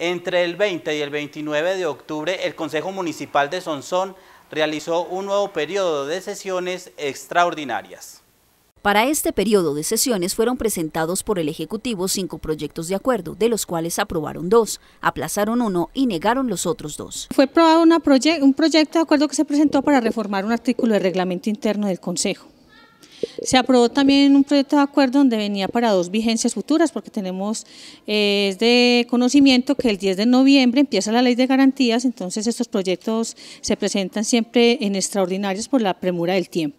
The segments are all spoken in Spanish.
Entre el 20 y el 29 de octubre, el Consejo Municipal de Sonsón realizó un nuevo periodo de sesiones extraordinarias. Para este periodo de sesiones fueron presentados por el Ejecutivo cinco proyectos de acuerdo, de los cuales aprobaron dos, aplazaron uno y negaron los otros dos. Fue aprobado un proyecto de acuerdo que se presentó para reformar un artículo del reglamento interno del Consejo. Se aprobó también un proyecto de acuerdo donde venía para dos vigencias futuras, porque tenemos, eh, de conocimiento que el 10 de noviembre empieza la ley de garantías, entonces estos proyectos se presentan siempre en extraordinarios por la premura del tiempo.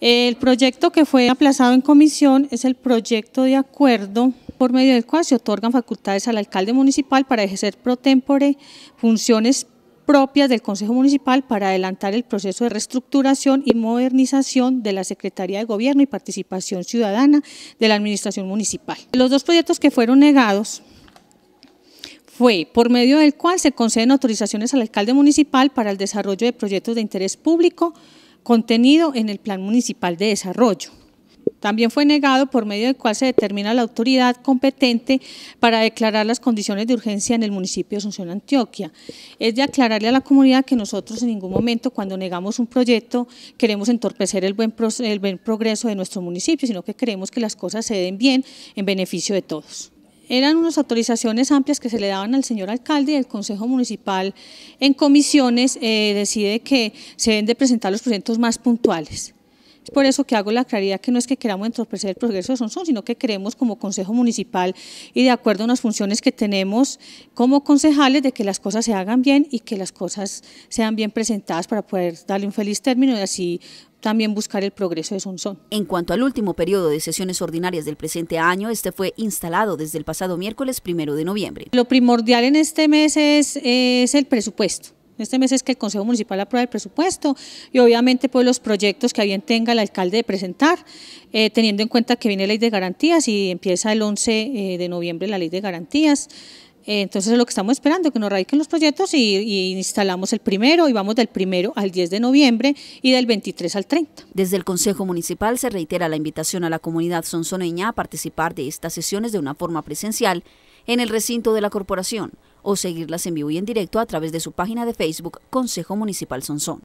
El proyecto que fue aplazado en comisión es el proyecto de acuerdo por medio del cual se otorgan facultades al alcalde municipal para ejercer pro tempore funciones propias del Consejo Municipal para adelantar el proceso de reestructuración y modernización de la Secretaría de Gobierno y Participación Ciudadana de la Administración Municipal. Los dos proyectos que fueron negados fue por medio del cual se conceden autorizaciones al alcalde municipal para el desarrollo de proyectos de interés público contenido en el Plan Municipal de Desarrollo. También fue negado por medio del cual se determina la autoridad competente para declarar las condiciones de urgencia en el municipio de Asunción, Antioquia. Es de aclararle a la comunidad que nosotros en ningún momento cuando negamos un proyecto queremos entorpecer el buen, progreso de nuestro municipio, sino que queremos que las cosas se den bien en beneficio de todos eran unas autorizaciones amplias que se le daban al señor alcalde y el Consejo Municipal en comisiones eh, decide que se deben de presentar los proyectos más puntuales. Es por eso que hago la claridad que no es que queramos entorpecer el progreso de Sonsón, sino que queremos como Consejo Municipal y de acuerdo a las funciones que tenemos como concejales de que las cosas se hagan bien y que las cosas sean bien presentadas para poder darle un feliz término y así también buscar el progreso de Sonson. En cuanto al último periodo de sesiones ordinarias del presente año, este fue instalado desde el pasado miércoles primero de noviembre. Lo primordial en este mes es el presupuesto este mes es que el Consejo Municipal aprueba el presupuesto y obviamente pues los proyectos que bien tenga el alcalde de presentar, eh, teniendo en cuenta que viene la ley de garantías y empieza el 11 eh, de noviembre la ley de garantías. Eh, entonces es lo que estamos esperando, que nos radiquen los proyectos y, instalamos el primero y vamos del primero al 10 de noviembre y del 23 al 30. Desde el Consejo Municipal se reitera la invitación a la comunidad sonsoneña a participar de estas sesiones de una forma presencial en el recinto de la corporación o seguirlas en vivo y en directo a través de su página de Facebook Consejo Municipal Sonsón.